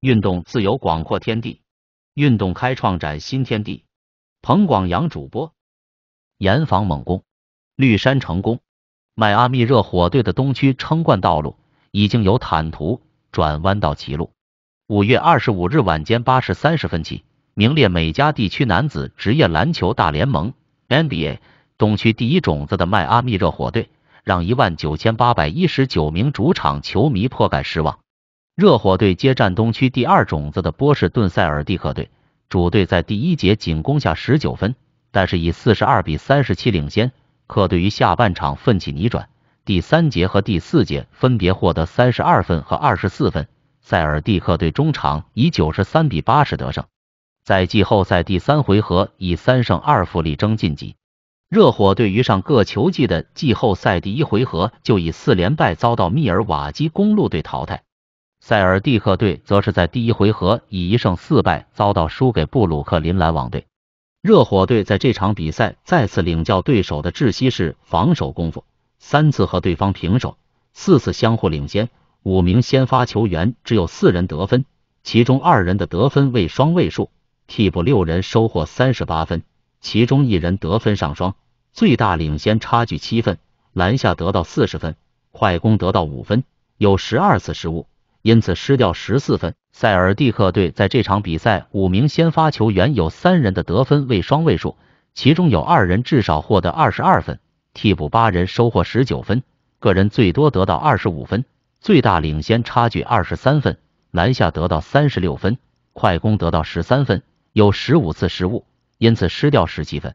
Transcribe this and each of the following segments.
运动自由广阔天地，运动开创崭新天地。彭广阳主播严防猛攻，绿山成功。迈阿密热火队的东区称冠道路已经由坦途转弯到歧路。五月二十五日晚间八时三十分起，名列美加地区男子职业篮球大联盟 （NBA） 东区第一种子的迈阿密热火队，让一万九千八百一十九名主场球迷颇感失望。热火队接战东区第二种子的波士顿塞尔蒂克队，主队在第一节仅攻下十九分，但是以四十二比三十七领先。客队于下半场奋起逆转，第三节和第四节分别获得三十二分和二十四分，塞尔蒂克队中场以九十三比八十得胜，在季后赛第三回合以三胜二负力争晋级。热火队于上个球季的季后赛第一回合就以四连败遭到密尔瓦基公路队淘汰。塞尔蒂克队则是在第一回合以一胜四败遭到输给布鲁克林篮网队。热火队在这场比赛再次领教对手的窒息式防守功夫，三次和对方平手，四次相互领先。五名先发球员只有四人得分，其中二人的得分为双位数。替补六人收获三十八分，其中一人得分上双，最大领先差距七分。篮下得到四十分，快攻得到五分，有十二次失误。因此失掉十四分。塞尔蒂克队在这场比赛五名先发球员有三人的得分为双位数，其中有二人至少获得二十二分，替补八人收获十九分，个人最多得到二十五分，最大领先差距二十三分。篮下得到三十六分，快攻得到十三分，有十五次失误，因此失掉十七分。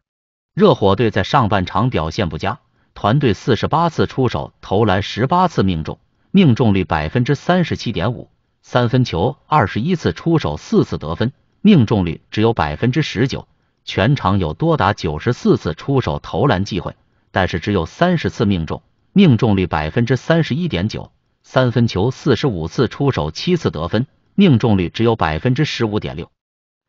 热火队在上半场表现不佳，团队四十八次出手投篮十八次命中。命中率百分之三十七点五，三分球二十一次出手四次得分，命中率只有百分之十九。全场有多达九十四次出手投篮机会，但是只有三十次命中，命中率百分之三十一点九。三分球四十五次出手七次得分，命中率只有百分之十五点六。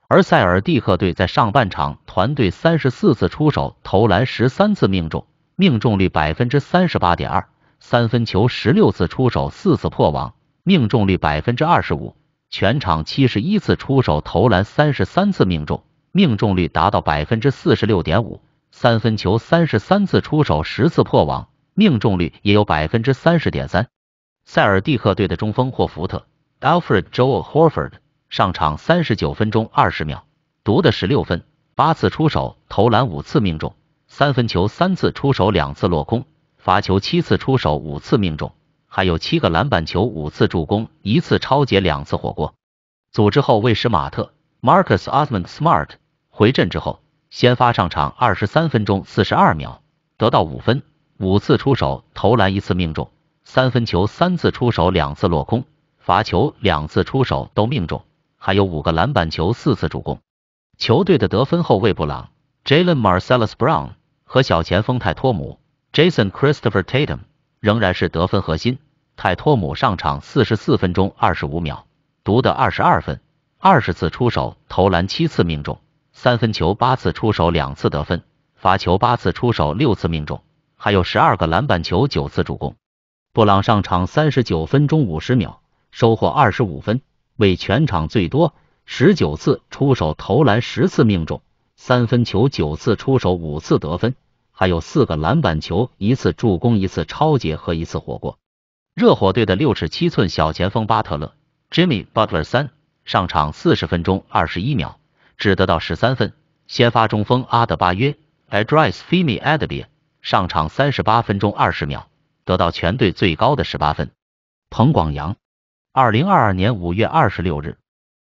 而塞尔蒂克队在上半场团队三十四次出手投篮十三次命中，命中率百分之三十八点二。三分球十六次出手四次破网，命中率百分之二十五。全场七十一次出手投篮三十三次命中，命中率达到百分之四十六点五。三分球三十三次出手十次破网，命中率也有百分之三十点三。塞尔蒂克队的中锋霍福特 Alfred Joe Horford 上场三十九分钟二十秒，得的十六分，八次出手投篮五次命中，三分球三次出手两次落空。罚球七次出手五次命中，还有七个篮板球，五次助攻，一次超截，两次火锅。组织后卫史马特 Marcus o Smart 回阵之后，先发上场二十三分钟四十二秒，得到五分，五次出手投篮一次命中，三分球三次出手两次落空，罚球两次出手都命中，还有五个篮板球，四次助攻。球队的得分后卫布朗 Jalen Marcellus Brown 和小前锋泰托姆。Jason Christopher Tatum 仍然是得分核心，泰托姆上场四十四分钟二十五秒，独得二十二分，二十次出手投篮七次命中，三分球八次出手两次得分，罚球八次出手六次命中，还有十二个篮板球，九次助攻。布朗上场三十九分钟五十秒，收获二十五分，为全场最多，十九次出手投篮十次命中，三分球九次出手五次得分。还有四个篮板球，一次助攻，一次超截和一次火锅。热火队的六尺七寸小前锋巴特勒 （Jimmy Butler） 三上场四十分钟二十一秒，只得到十三分。先发中锋阿德巴约 a d r i s s Femi a d e b i 上场三十八分钟二十秒，得到全队最高的十八分。彭广阳，二零二二年五月二十六日。